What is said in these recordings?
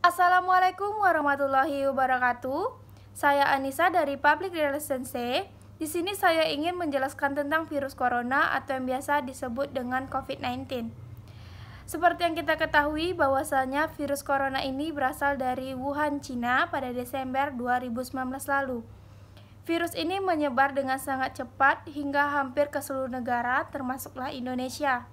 Assalamualaikum warahmatullahi wabarakatuh. Saya Anissa dari Public Relations C. Di sini saya ingin menjelaskan tentang virus corona atau yang biasa disebut dengan COVID-19. Seperti yang kita ketahui bahwasanya virus corona ini berasal dari Wuhan, Cina pada Desember 2019 lalu. Virus ini menyebar dengan sangat cepat hingga hampir ke seluruh negara termasuklah Indonesia.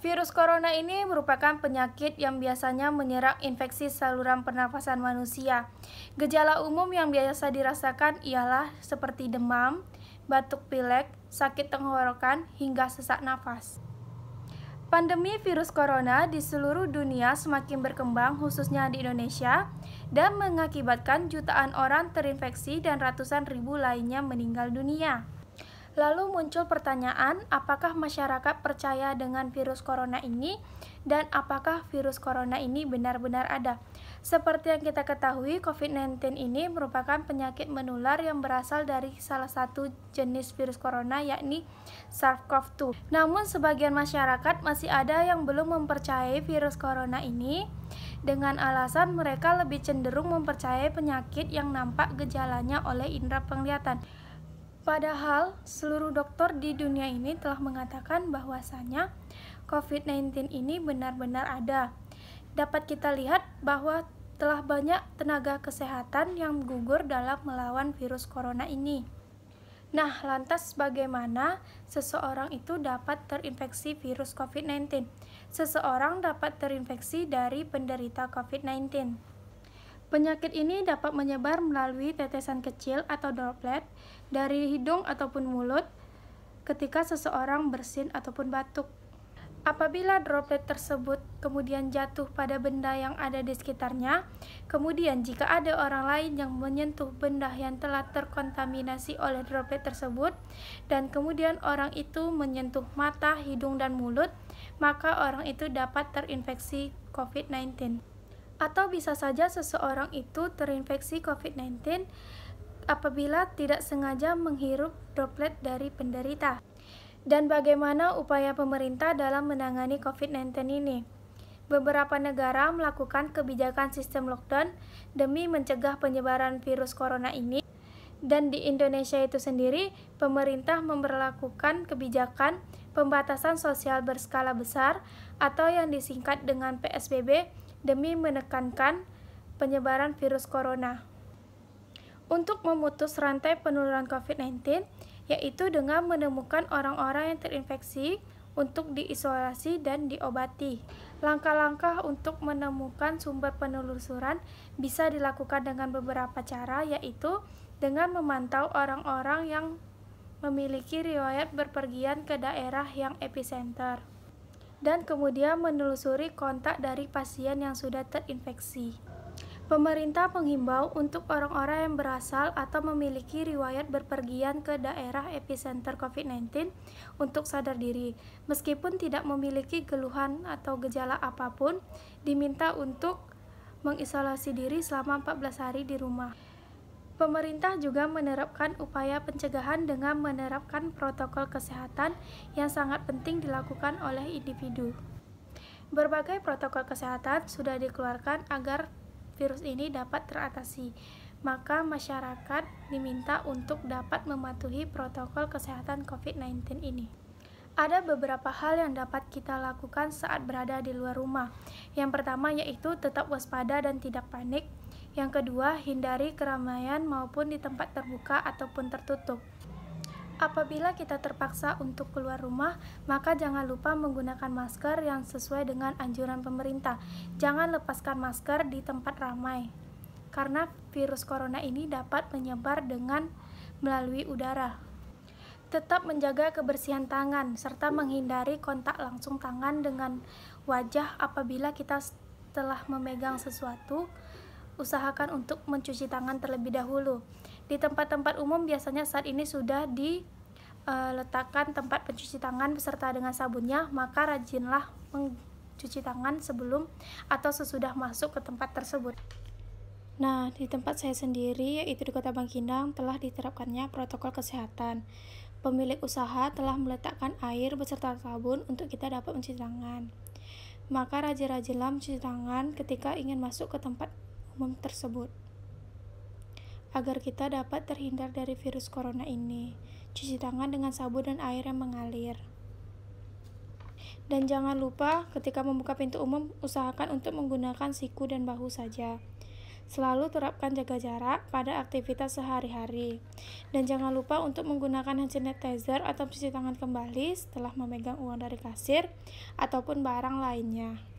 Virus corona ini merupakan penyakit yang biasanya menyerang infeksi saluran pernafasan manusia. Gejala umum yang biasa dirasakan ialah seperti demam, batuk pilek, sakit tenggorokan, hingga sesak nafas. Pandemi virus corona di seluruh dunia semakin berkembang, khususnya di Indonesia, dan mengakibatkan jutaan orang terinfeksi dan ratusan ribu lainnya meninggal dunia. Lalu muncul pertanyaan, apakah masyarakat percaya dengan virus corona ini dan apakah virus corona ini benar-benar ada? Seperti yang kita ketahui, COVID-19 ini merupakan penyakit menular yang berasal dari salah satu jenis virus corona yakni SARS-CoV-2. Namun sebagian masyarakat masih ada yang belum mempercayai virus corona ini dengan alasan mereka lebih cenderung mempercayai penyakit yang nampak gejalanya oleh indera penglihatan. Padahal seluruh dokter di dunia ini telah mengatakan bahwasanya COVID-19 ini benar-benar ada. Dapat kita lihat bahwa telah banyak tenaga kesehatan yang gugur dalam melawan virus corona ini. Nah, lantas bagaimana seseorang itu dapat terinfeksi virus COVID-19? Seseorang dapat terinfeksi dari penderita COVID-19. Penyakit ini dapat menyebar melalui tetesan kecil atau droplet dari hidung ataupun mulut ketika seseorang bersin ataupun batuk. Apabila droplet tersebut kemudian jatuh pada benda yang ada di sekitarnya, kemudian jika ada orang lain yang menyentuh benda yang telah terkontaminasi oleh droplet tersebut, dan kemudian orang itu menyentuh mata, hidung, dan mulut, maka orang itu dapat terinfeksi COVID-19. Atau bisa saja seseorang itu terinfeksi COVID-19 apabila tidak sengaja menghirup droplet dari penderita. Dan bagaimana upaya pemerintah dalam menangani COVID-19 ini? beberapa negara melakukan kebijakan sistem lockdown demi mencegah penyebaran virus corona ini. Dan di Indonesia itu sendiri, pemerintah memperlakukan kebijakan pembatasan sosial berskala besar atau yang disingkat dengan PSBB demi menekankan penyebaran virus corona. Untuk memutus rantai penularan COVID-19, yaitu dengan menemukan orang-orang yang terinfeksi untuk diisolasi dan diobati. Langkah-langkah untuk menemukan sumber penelusuran bisa dilakukan dengan beberapa cara, yaitu dengan memantau orang-orang yang memiliki riwayat berpergian ke daerah yang epicenter dan kemudian menelusuri kontak dari pasien yang sudah terinfeksi. Pemerintah menghimbau untuk orang-orang yang berasal atau memiliki riwayat berpergian ke daerah epicenter COVID-19 untuk sadar diri. Meskipun tidak memiliki keluhan atau gejala apapun, diminta untuk mengisolasi diri selama 14 hari di rumah. Pemerintah juga menerapkan upaya pencegahan dengan menerapkan protokol kesehatan yang sangat penting dilakukan oleh individu. Berbagai protokol kesehatan sudah dikeluarkan agar virus ini dapat teratasi. Maka masyarakat diminta untuk dapat mematuhi protokol kesehatan COVID-19 ini. Ada beberapa hal yang dapat kita lakukan saat berada di luar rumah. Yang pertama yaitu tetap waspada dan tidak panik. Yang kedua, hindari keramaian maupun di tempat terbuka ataupun tertutup. Apabila kita terpaksa untuk keluar rumah, maka jangan lupa menggunakan masker yang sesuai dengan anjuran pemerintah. Jangan lepaskan masker di tempat ramai, karena virus corona ini dapat menyebar dengan melalui udara. Tetap menjaga kebersihan tangan serta menghindari kontak langsung tangan dengan wajah apabila kita telah memegang sesuatu usahakan untuk mencuci tangan terlebih dahulu. Di tempat-tempat umum biasanya saat ini sudah diletakkan e, tempat pencuci tangan beserta dengan sabunnya, maka rajinlah mencuci tangan sebelum atau sesudah masuk ke tempat tersebut. Nah, di tempat saya sendiri, yaitu di Kota Bangkinang, telah diterapkannya protokol kesehatan. Pemilik usaha telah meletakkan air beserta sabun untuk kita dapat mencuci tangan. Maka rajin-rajinlah mencuci tangan ketika ingin masuk ke tempat umum tersebut. Agar kita dapat terhindar dari virus corona ini, cuci tangan dengan sabun dan air yang mengalir. Dan jangan lupa ketika membuka pintu umum, usahakan untuk menggunakan siku dan bahu saja. Selalu terapkan jaga jarak pada aktivitas sehari-hari. Dan jangan lupa untuk menggunakan hand sanitizer atau cuci tangan kembali setelah memegang uang dari kasir ataupun barang lainnya.